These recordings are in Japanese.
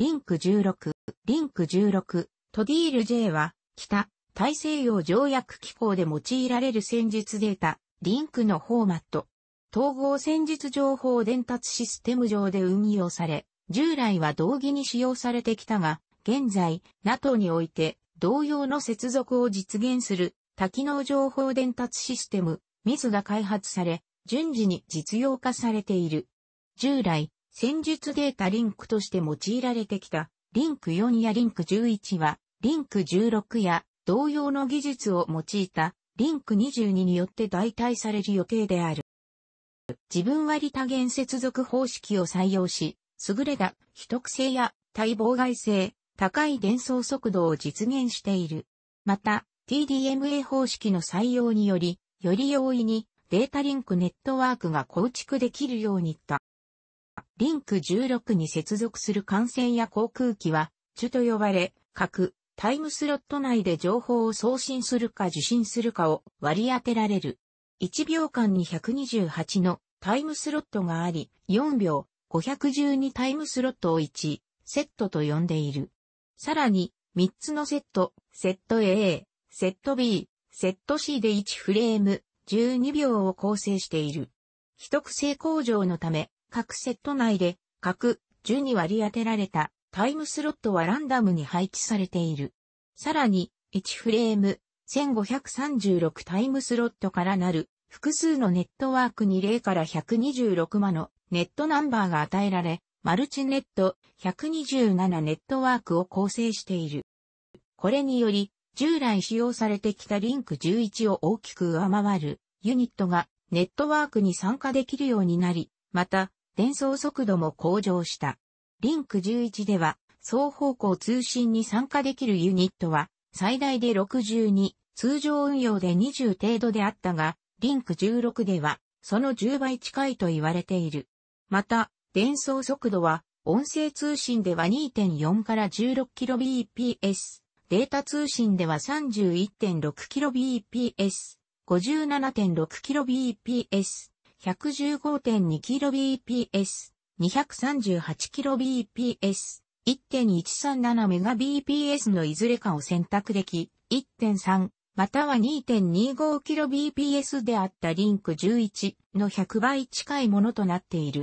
リンク16、リンク16、トディール J は、北、大西洋条約機構で用いられる戦術データ、リンクのフォーマット。統合戦術情報伝達システム上で運用され、従来は同義に使用されてきたが、現在、NATO において、同様の接続を実現する、多機能情報伝達システム、ミスが開発され、順次に実用化されている。従来、戦術データリンクとして用いられてきた、リンク4やリンク11は、リンク16や同様の技術を用いた、リンク22によって代替される予定である。自分割多元接続方式を採用し、優れた秘匿性や対妨害性、高い伝送速度を実現している。また、TDMA 方式の採用により、より容易にデータリンクネットワークが構築できるようにった。リンク16に接続する艦船や航空機は、主と呼ばれ、各タイムスロット内で情報を送信するか受信するかを割り当てられる。1秒間に128のタイムスロットがあり、4秒512タイムスロットを1セットと呼んでいる。さらに、3つのセット、セット A、セット B、セット C で1フレーム、12秒を構成している。秘匿性向上のため、各セット内で各10に割り当てられたタイムスロットはランダムに配置されている。さらに1フレーム1536タイムスロットからなる複数のネットワークに0から126まのネットナンバーが与えられ、マルチネット127ネットワークを構成している。これにより、従来使用されてきたリンク11を大きく上回るユニットがネットワークに参加できるようになり、また伝送速度も向上した。リンク11では、双方向通信に参加できるユニットは、最大で62、通常運用で20程度であったが、リンク16では、その10倍近いと言われている。また、伝送速度は、音声通信では2.4から 16kbps、データ通信では 31.6kbps、57.6kbps、115.2kbps、238kbps、1.137Mbps のいずれかを選択でき、1.3または 2.25kbps であったリンク11の100倍近いものとなっている。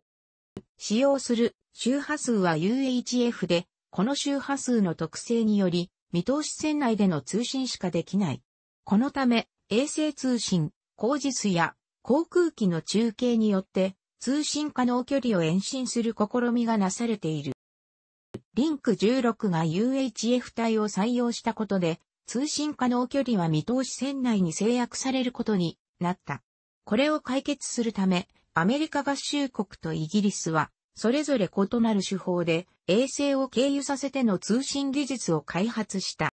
使用する周波数は UHF で、この周波数の特性により、見通し線内での通信しかできない。このため、衛星通信、工事数や航空機の中継によって通信可能距離を延伸する試みがなされている。リンク16が UHF 体を採用したことで、通信可能距離は見通し線内に制約されることになった。これを解決するため、アメリカ合衆国とイギリスは、それぞれ異なる手法で、衛星を経由させての通信技術を開発した。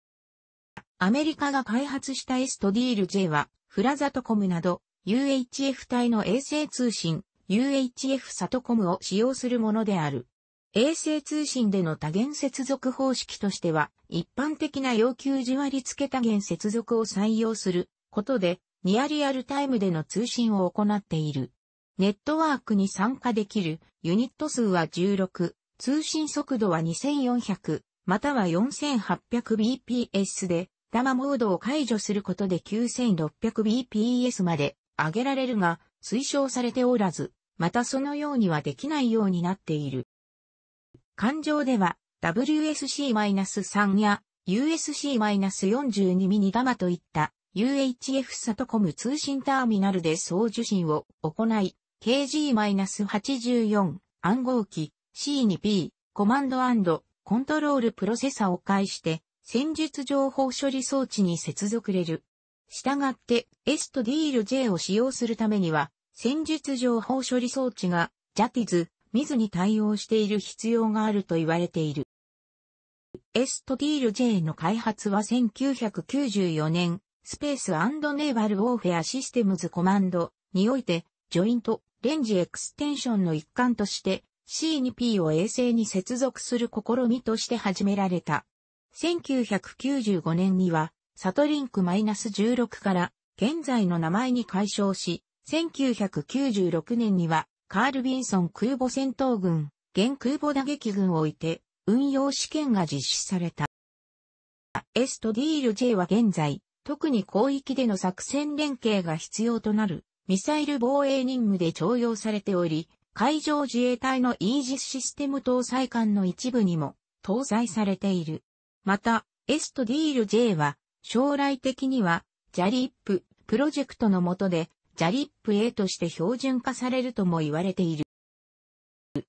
アメリカが開発した S とディール J は、フラザトコムなど、UHF 帯の衛星通信、UHF サトコムを使用するものである。衛星通信での多元接続方式としては、一般的な要求時割り付け多元接続を採用することで、ニアリアルタイムでの通信を行っている。ネットワークに参加できるユニット数は16、通信速度は2400、または 4800bps で、ダマモードを解除することで 9600bps まで挙げられるが、推奨されておらず、またそのようにはできないようになっている。感情では、WSC-3 や USC-42 ミニガマといった UHF サトコム通信ターミナルで送受信を行い、KG-84 暗号機 C2P コマンドコントロールプロセサを介して戦術情報処理装置に接続れる従って S と D ル J を使用するためには、戦術情報処理装置が、ジャティズ、ミズに対応している必要があると言われている。S と D ル J の開発は1994年、スペースネーバルウォーフェアシステムズコマンドにおいて、ジョイント、レンジエクステンションの一環として C2P を衛星に接続する試みとして始められた。1995年にはサトリンク -16 から現在の名前に改称し、1996年にはカール・ビンソン空母戦闘軍、現空母打撃軍を置いて運用試験が実施された。S と D ル J は現在、特に広域での作戦連携が必要となるミサイル防衛任務で徴用されており、海上自衛隊のイージスシステム搭載艦の一部にも搭載されている。また、S と D ル J は将来的には、ジャリッププロジェクトの下で、ジャリップ A として標準化されるとも言われている。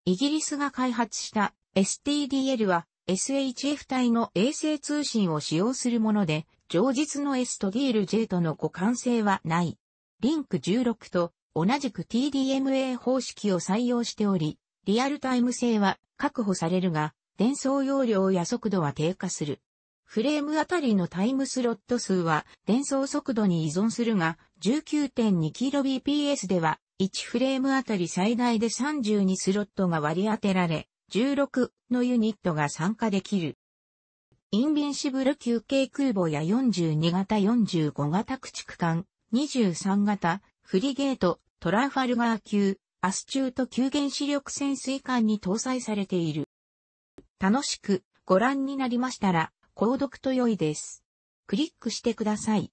イギリスが開発した STDL は SHF 体の衛星通信を使用するもので、上述の S と DLJ との互換性はない。リンク16と同じく TDMA 方式を採用しており、リアルタイム性は確保されるが、伝送容量や速度は低下する。フレームあたりのタイムスロット数は伝送速度に依存するが、19.2kbps では、1フレームあたり最大で32スロットが割り当てられ、16のユニットが参加できる。インビンシブル級憩空母や42型45型駆逐艦、23型、フリゲート、トラファルガー級、アスチュート級原子力潜水艦に搭載されている。楽しくご覧になりましたら、購読と良いです。クリックしてください。